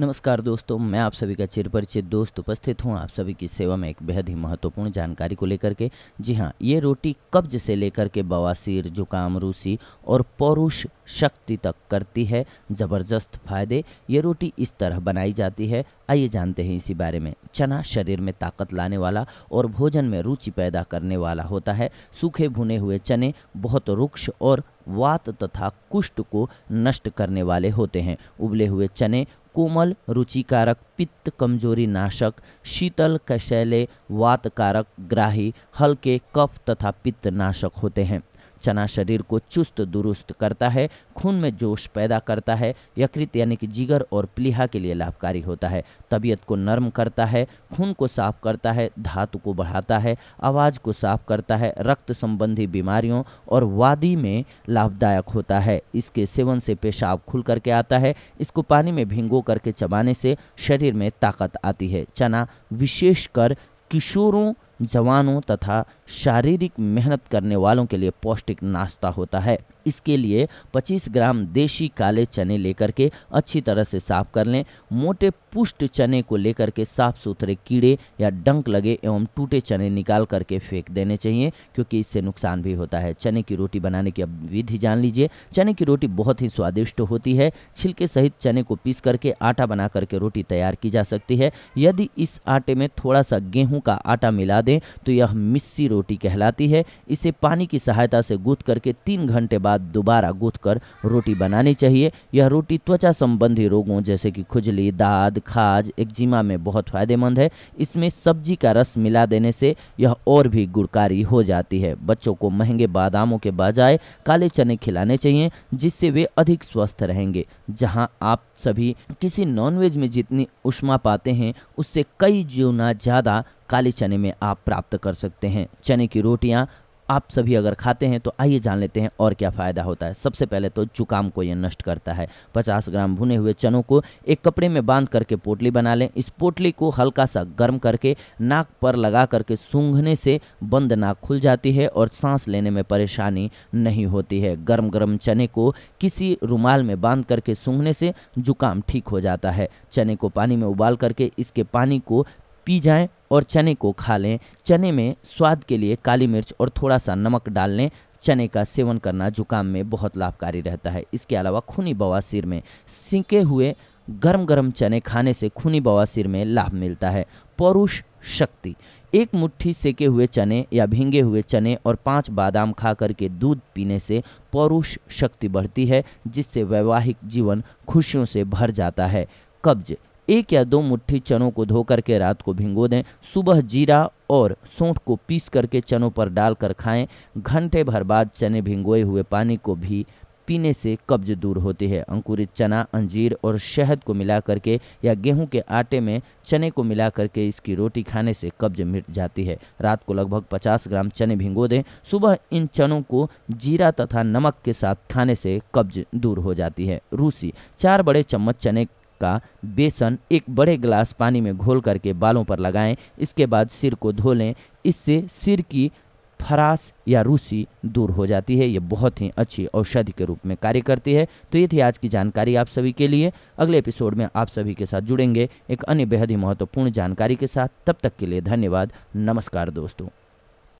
नमस्कार दोस्तों मैं आप सभी का चिरपरिचित दोस्त उपस्थित हूँ आप सभी की सेवा में एक बेहद ही महत्वपूर्ण जानकारी को लेकर के जी हाँ ये रोटी कब्ज से लेकर के बवासीर जुकाम रूसी और पौरुष शक्ति तक करती है ज़बरदस्त फायदे ये रोटी इस तरह बनाई जाती है आइए जानते हैं इसी बारे में चना शरीर में ताकत लाने वाला और भोजन में रुचि पैदा करने वाला होता है सूखे भुने हुए चने बहुत रुक्ष और वात तथा कुष्ठ को नष्ट करने वाले होते हैं उबले हुए चने कोमल रुचिकारक पित्त कमजोरी नाशक शीतल कशैले वातकारक कारक ग्राही हल्के कफ तथा पित्त नाशक होते हैं चना शरीर को चुस्त दुरुस्त करता है खून में जोश पैदा करता है यकृत यानी कि जिगर और प्लीहा के लिए लाभकारी होता है तबीयत को नर्म करता है खून को साफ करता है धातु को बढ़ाता है आवाज़ को साफ करता है रक्त संबंधी बीमारियों और वादी में लाभदायक होता है इसके सेवन से पेशाब खुल करके आता है इसको पानी में भिंगो करके चबाने से शरीर में ताकत आती है चना विशेषकर किशोरों जवानों तथा शारीरिक मेहनत करने वालों के लिए पौष्टिक नाश्ता होता है इसके लिए 25 ग्राम देशी काले चने लेकर के अच्छी तरह से साफ कर लें मोटे पुष्ट चने को लेकर के साफ सुथरे कीड़े या डंक लगे एवं टूटे चने निकाल करके फेंक देने चाहिए क्योंकि इससे नुकसान भी होता है चने की रोटी बनाने की अब विधि जान लीजिए चने की रोटी बहुत ही स्वादिष्ट होती है छिलके सहित चने को पीस करके आटा बना करके रोटी तैयार की जा सकती है यदि इस आटे में थोड़ा सा गेहूँ का आटा मिला दे दें तो यह मिस्सी रोटी कहलाती है इसे पानी की सहायता से गूथ करके तीन घंटे बाद दोबारा गूथ कर रोटी बनानी चाहिए यह रोटी त्वचा संबंधी रोगों जैसे कि खुजली दाद खाज एक्जिमा में बहुत फायदेमंद है इसमें सब्जी का रस मिला देने से यह और भी गुड़कारी हो जाती है बच्चों को महंगे बादामों के बजाय काले चने खिलाने चाहिए जिससे वे अधिक स्वस्थ रहेंगे जहां आप सभी किसी नॉनवेज में जितनी उष्मा पाते हैं उससे कई जीवना ज़्यादा काले चने में आप प्राप्त कर सकते हैं चने की रोटियाँ आप सभी अगर खाते हैं तो आइए जान लेते हैं और क्या फ़ायदा होता है सबसे पहले तो जुकाम को यह नष्ट करता है 50 ग्राम भुने हुए चनों को एक कपड़े में बांध करके पोटली बना लें इस पोटली को हल्का सा गर्म करके नाक पर लगा करके सूंघने से बंद नाक खुल जाती है और सांस लेने में परेशानी नहीं होती है गर्म गर्म चने को किसी रुमाल में बांध करके सूंघने से जुकाम ठीक हो जाता है चने को पानी में उबाल करके इसके पानी को पी जाएं और चने को खा लें चने में स्वाद के लिए काली मिर्च और थोड़ा सा नमक डाल लें चने का सेवन करना जुकाम में बहुत लाभकारी रहता है इसके अलावा खूनी बवासीर में सिंके हुए गर्म गर्म चने खाने से खूनी बवासीर में लाभ मिलता है पौरुष शक्ति एक मुट्ठी सेके हुए चने या भींगे हुए चने और पांच बादाम खा करके दूध पीने से पौरुष शक्ति बढ़ती है जिससे वैवाहिक जीवन खुशियों से भर जाता है कब्ज एक या दो मुट्ठी चनों को धोकर के रात को भिंगो दें सुबह जीरा और सोंठ को पीस करके चनों पर डालकर खाएं घंटे भर बाद चने भिंगोए हुए पानी को भी पीने से कब्ज दूर होती है अंकुरित चना अंजीर और शहद को मिला करके या गेहूं के आटे में चने को मिला करके इसकी रोटी खाने से कब्ज मिट जाती है रात को लगभग 50 ग्राम चने भिंगो दें सुबह इन चनों को जीरा तथा नमक के साथ खाने से कब्ज दूर हो जाती है रूसी चार बड़े चम्मच चने का बेसन एक बड़े गिलास पानी में घोल करके बालों पर लगाएं इसके बाद सिर को धो लें इससे सिर की फरास या रूसी दूर हो जाती है ये बहुत ही अच्छी औषधि के रूप में कार्य करती है तो ये थी आज की जानकारी आप सभी के लिए अगले एपिसोड में आप सभी के साथ जुड़ेंगे एक अन्य बेहद ही महत्वपूर्ण जानकारी के साथ तब तक के लिए धन्यवाद नमस्कार दोस्तों